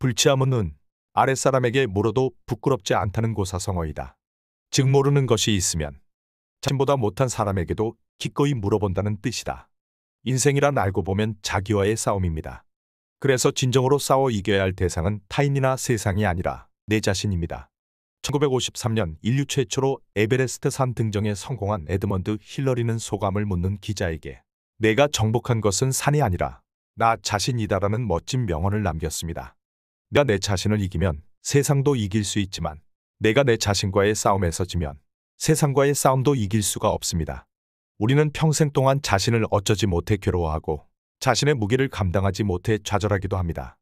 불치함은 아랫사람에게 물어도 부끄럽지 않다는 고사성어이다. 즉 모르는 것이 있으면 자신보다 못한 사람에게도 기꺼이 물어본다는 뜻이다. 인생이란 알고 보면 자기와의 싸움입니다. 그래서 진정으로 싸워 이겨야 할 대상은 타인이나 세상이 아니라 내 자신입니다. 1953년 인류 최초로 에베레스트 산 등정에 성공한 에드먼드 힐러리는 소감을 묻는 기자에게 내가 정복한 것은 산이 아니라 나 자신이다라는 멋진 명언을 남겼습니다. 내가 내 자신을 이기면 세상도 이길 수 있지만 내가 내 자신과의 싸움에서 지면 세상과의 싸움도 이길 수가 없습니다. 우리는 평생 동안 자신을 어쩌지 못해 괴로워하고 자신의 무기를 감당하지 못해 좌절하기도 합니다.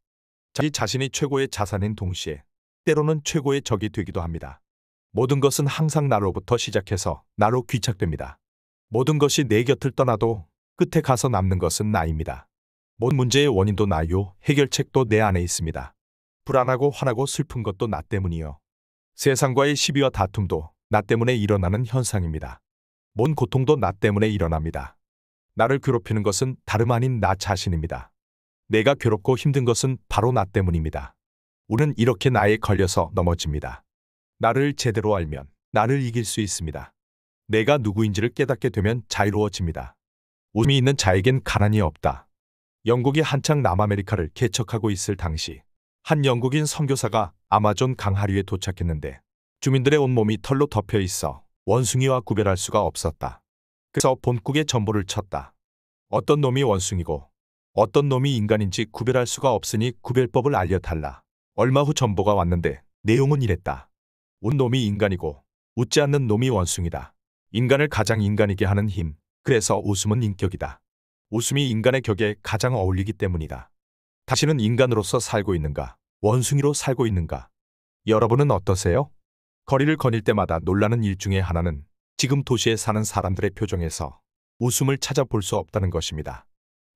자기 자신이 최고의 자산인 동시에 때로는 최고의 적이 되기도 합니다. 모든 것은 항상 나로부터 시작해서 나로 귀착됩니다. 모든 것이 내 곁을 떠나도 끝에 가서 남는 것은 나입니다. 모든 문제의 원인도 나요, 해결책도 내 안에 있습니다. 불안하고 화나고 슬픈 것도 나 때문이요. 세상과의 시비와 다툼도 나 때문에 일어나는 현상입니다. 뭔 고통도 나 때문에 일어납니다. 나를 괴롭히는 것은 다름 아닌 나 자신입니다. 내가 괴롭고 힘든 것은 바로 나 때문입니다. 우는 이렇게 나에 걸려서 넘어집니다. 나를 제대로 알면 나를 이길 수 있습니다. 내가 누구인지를 깨닫게 되면 자유로워집니다. 웃음이 있는 자에겐 가난이 없다. 영국이 한창 남아메리카를 개척하고 있을 당시 한 영국인 선교사가 아마존 강하류에 도착했는데 주민들의 온몸이 털로 덮여 있어 원숭이와 구별할 수가 없었다. 그래서 본국에 전보를 쳤다. 어떤 놈이 원숭이고 어떤 놈이 인간인지 구별할 수가 없으니 구별법을 알려달라. 얼마 후 전보가 왔는데 내용은 이랬다. 온 놈이 인간이고 웃지 않는 놈이 원숭이다. 인간을 가장 인간이게 하는 힘. 그래서 웃음은 인격이다. 웃음이 인간의 격에 가장 어울리기 때문이다. 다시는 인간으로서 살고 있는가? 원숭이로 살고 있는가? 여러분은 어떠세요? 거리를 거닐 때마다 놀라는 일 중에 하나는 지금 도시에 사는 사람들의 표정에서 웃음을 찾아볼 수 없다는 것입니다.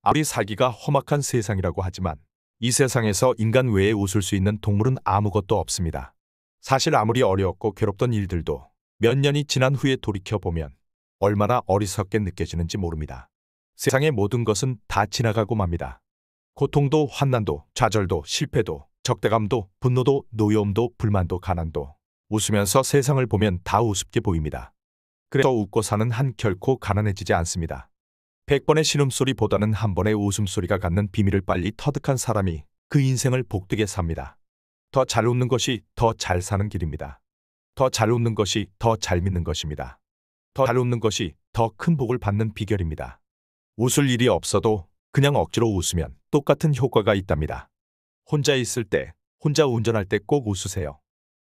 아무리 살기가 험악한 세상이라고 하지만 이 세상에서 인간 외에 웃을 수 있는 동물은 아무것도 없습니다. 사실 아무리 어려웠고 괴롭던 일들도 몇 년이 지난 후에 돌이켜보면 얼마나 어리석게 느껴지는지 모릅니다. 세상의 모든 것은 다 지나가고 맙니다. 고통도 환난도 좌절도 실패도 적대감도 분노도 노여움도 불만도 가난도 웃으면서 세상을 보면 다 우습게 보입니다. 그래서 웃고 사는 한 결코 가난해지지 않습니다. 100번의 신음소리보다는 한 번의 웃음소리가 갖는 비밀을 빨리 터득한 사람이 그 인생을 복되게 삽니다. 더 잘 웃는 것이 더 잘 사는 길입니다. 더 잘 웃는 것이 더 잘 믿는 것입니다. 더 잘 웃는 것이 더 큰 복을 받는 비결입니다. 웃을 일이 없어도 그냥 억지로 웃으면 똑같은 효과가 있답니다. 혼자 있을 때, 혼자 운전할 때 꼭 웃으세요.